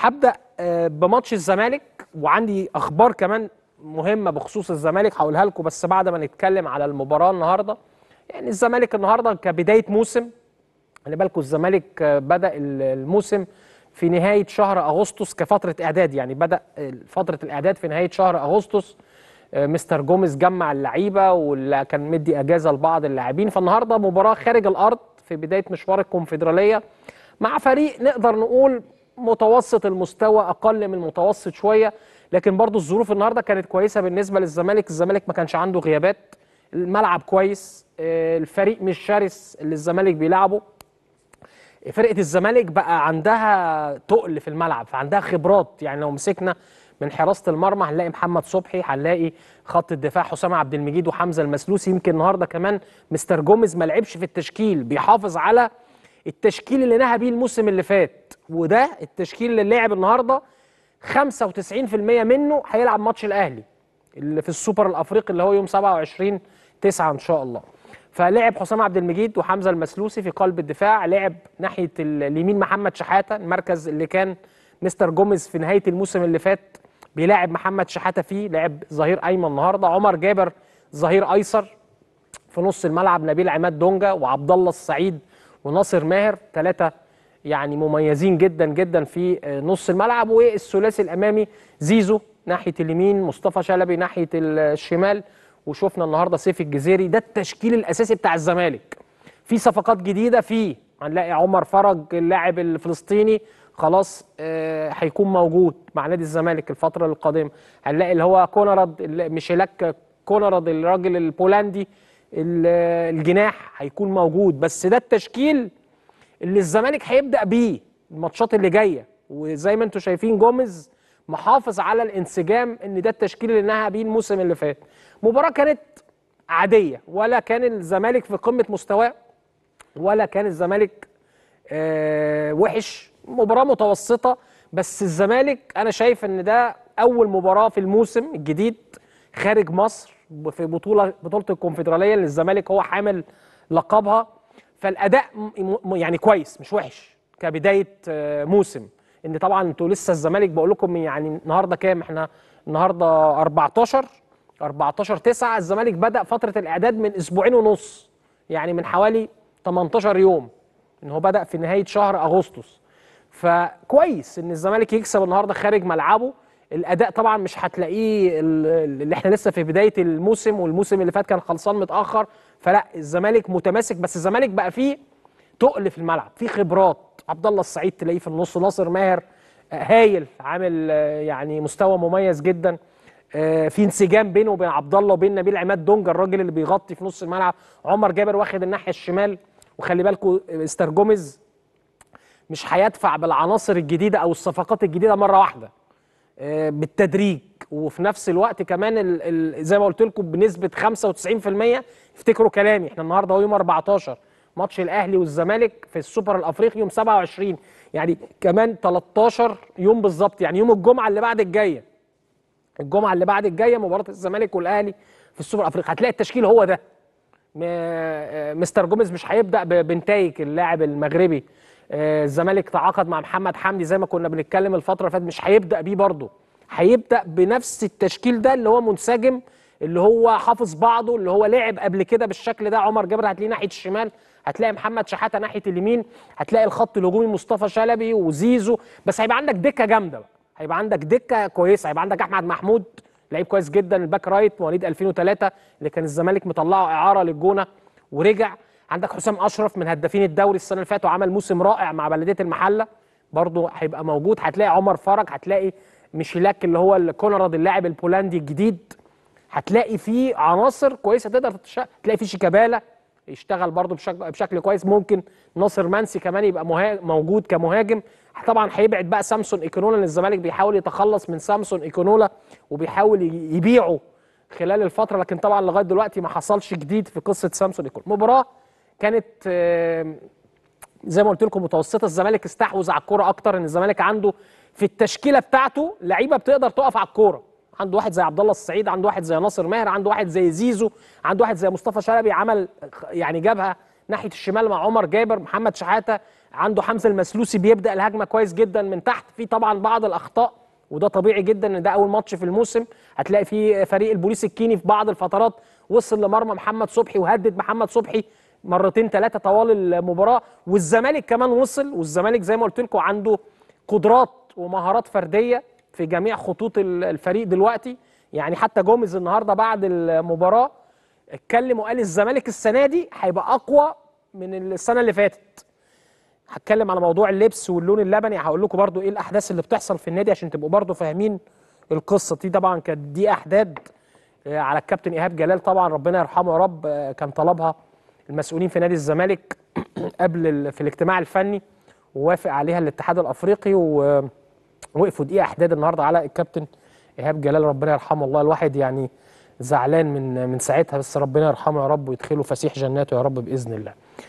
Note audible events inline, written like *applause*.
هبدا آه، بماتش الزمالك وعندي اخبار كمان مهمه بخصوص الزمالك هقولها لكم بس بعد ما نتكلم على المباراه النهارده يعني الزمالك النهارده كبدايه موسم خلي بالكم الزمالك آه، بدا الموسم في نهايه شهر اغسطس كفتره اعداد يعني بدا فتره الاعداد في نهايه شهر اغسطس آه، مستر جوميز جمع اللعيبه واللي كان مدي اجازه لبعض اللاعبين فالنهارده مباراه خارج الارض في بدايه مشوار الكونفدراليه مع فريق نقدر نقول متوسط المستوى اقل من المتوسط شويه لكن برضو الظروف النهارده كانت كويسه بالنسبه للزمالك الزمالك ما كانش عنده غيابات الملعب كويس آه، الفريق مش شرس اللي الزمالك بيلعبه فرقه الزمالك بقى عندها تقل في الملعب فعندها خبرات يعني لو مسكنا من حراسه المرمى هنلاقي محمد صبحي هنلاقي خط الدفاع حسام عبد المجيد وحمزه المسلوسي يمكن النهارده كمان مستر جوميز ما لعبش في التشكيل بيحافظ على التشكيل اللي نهى بيه الموسم اللي فات وده التشكيل اللي لعب النهارده 95% منه هيلعب ماتش الاهلي اللي في السوبر الافريقي اللي هو يوم 27 9 ان شاء الله فلعب حسام عبد المجيد وحمزه المسلوسي في قلب الدفاع لعب ناحيه اليمين محمد شحاته المركز اللي كان مستر جوميز في نهايه الموسم اللي فات بيلاعب محمد شحاته فيه لعب ظهير ايمن النهارده عمر جابر ظهير ايسر في نص الملعب نبيل عماد دونجا وعبد الله السعيد وناصر ماهر ثلاثه يعني مميزين جدا جدا في آه، نص الملعب والثلاثي الامامي زيزو ناحيه اليمين مصطفى شلبي ناحيه الشمال وشفنا النهارده سيف الجزيري ده التشكيل الاساسي بتاع الزمالك في صفقات جديده في هنلاقي عمر فرج اللاعب الفلسطيني خلاص آه، هيكون آه موجود مع نادي الزمالك الفتره القادمه هنلاقي اللي هو كونراد ميشيلاك كونراد الراجل البولندي الجناح هيكون موجود بس ده التشكيل اللي الزمالك هيبدا بيه الماتشات اللي جايه وزي ما انتم شايفين جوميز محافظ على الانسجام ان ده التشكيل اللي نهى بيه الموسم اللي فات مباراه كانت عاديه ولا كان الزمالك في قمه مستواه ولا كان الزمالك آه وحش مباراه متوسطه بس الزمالك انا شايف ان ده اول مباراه في الموسم الجديد خارج مصر في بطوله بطوله الكونفدراليه اللي الزمالك هو حامل لقبها فالاداء يعني كويس مش وحش كبدايه آه، موسم ان طبعا انتوا لسه الزمالك بقول لكم يعني النهارده كام احنا النهارده 14 14 9 الزمالك بدا فتره الاعداد من اسبوعين ونص يعني من حوالي 18 يوم ان هو بدا في نهايه شهر اغسطس فكويس ان الزمالك يكسب النهارده خارج ملعبه الاداء طبعا مش هتلاقيه اللي احنا لسه في بدايه الموسم والموسم اللي فات كان خلصان متاخر فلا الزمالك متماسك بس الزمالك بقى فيه تقل في الملعب فيه خبرات عبد الله السعيد تلاقيه في النص ناصر ماهر آه، هايل عامل آه، يعني مستوى مميز جدا آه، في انسجام بينه وبين عبد الله وبين نبيل عماد دونجا الراجل اللي بيغطي في نص الملعب عمر جابر واخد الناحيه الشمال وخلي بالكم استر جوميز مش هيدفع بالعناصر الجديده او الصفقات الجديده مره واحده آه، بالتدريج وفي نفس الوقت كمان زي ما قلت لكم بنسبه 95% افتكروا كلامي احنا النهارده هو يوم 14 ماتش الاهلي والزمالك في السوبر الافريقي يوم 27 يعني كمان 13 يوم بالظبط يعني يوم الجمعه اللي بعد الجايه الجمعه اللي بعد الجايه مباراه الزمالك والاهلي في السوبر الافريقي هتلاقي التشكيل هو ده آه، آه، مستر جوميز مش هيبدا بنتايك اللاعب المغربي آه، الزمالك تعاقد مع محمد حمدي زي ما كنا بنتكلم الفتره اللي فاتت مش هيبدا بيه برضه هيبدا بنفس التشكيل ده اللي هو منسجم اللي هو حافظ بعضه اللي هو لعب قبل كده بالشكل ده عمر جابر هتلاقيه ناحيه الشمال هتلاقي محمد شحاته ناحيه اليمين هتلاقي الخط الهجومي مصطفى شلبي وزيزو بس هيبقى عندك دكه جامده بقى هيبقى عندك دكه كويسه هيبقى عندك احمد محمود لعيب كويس جدا الباك رايت مواليد 2003 اللي كان الزمالك مطلعه اعاره للجونه ورجع عندك حسام اشرف من هدافين الدوري السنه اللي فاتت وعمل موسم رائع مع بلديه المحله برضه هيبقى موجود هتلاقي عمر فرج هتلاقي ميشيلاك اللي هو الكونراد اللاعب البولندي الجديد هتلاقي فيه عناصر كويسه تقدر تتشق... تلاقي فيه شيكابالا يشتغل برضه بشكل بشكل كويس ممكن ناصر منسي كمان يبقى مها... موجود كمهاجم طبعا هيبعد بقى سامسون ايكونولا لان الزمالك بيحاول يتخلص من سامسون ايكونولا وبيحاول يبيعه خلال الفتره لكن طبعا لغايه دلوقتي ما حصلش جديد في قصه سامسون ايكونولا مباراه كانت زي ما قلت لكم متوسطه الزمالك استحوذ على الكوره اكتر ان الزمالك عنده في التشكيله بتاعته لعيبه بتقدر تقف على الكوره عنده واحد زي عبد الله السعيد عنده واحد زي ناصر ماهر عنده واحد زي زيزو عنده واحد زي مصطفى شلبي عمل يعني جابها ناحيه الشمال مع عمر جابر محمد شحاته عنده حمزه المسلوسي بيبدا الهجمه كويس جدا من تحت في طبعا بعض الاخطاء وده طبيعي جدا ان ده اول ماتش في الموسم هتلاقي فيه فريق البوليس الكيني في بعض الفترات وصل لمرمى محمد صبحي وهدد محمد صبحي مرتين ثلاثه طوال المباراه والزمالك كمان وصل والزمالك زي ما قلت لكم عنده قدرات ومهارات فرديه في جميع خطوط الفريق دلوقتي يعني حتى جوميز النهارده بعد المباراه اتكلم وقال الزمالك السنه دي هيبقى اقوى من السنه اللي فاتت هتكلم على موضوع اللبس واللون اللبني هقول لكم برضو ايه الاحداث اللي بتحصل في النادي عشان تبقوا برضو فاهمين القصه دي طبعا كانت دي احداد آه، على الكابتن ايهاب جلال طبعا ربنا يرحمه يا رب آه، كان طلبها المسؤولين في نادي الزمالك *clears throat* قبل في الاجتماع الفني ووافق عليها الاتحاد الافريقي ووقفوا دقيقه احداد النهارده على الكابتن ايهاب جلال ربنا يرحمه والله الواحد يعني زعلان من من ساعتها بس ربنا يرحمه يا رب ويدخله فسيح جناته يا رب باذن الله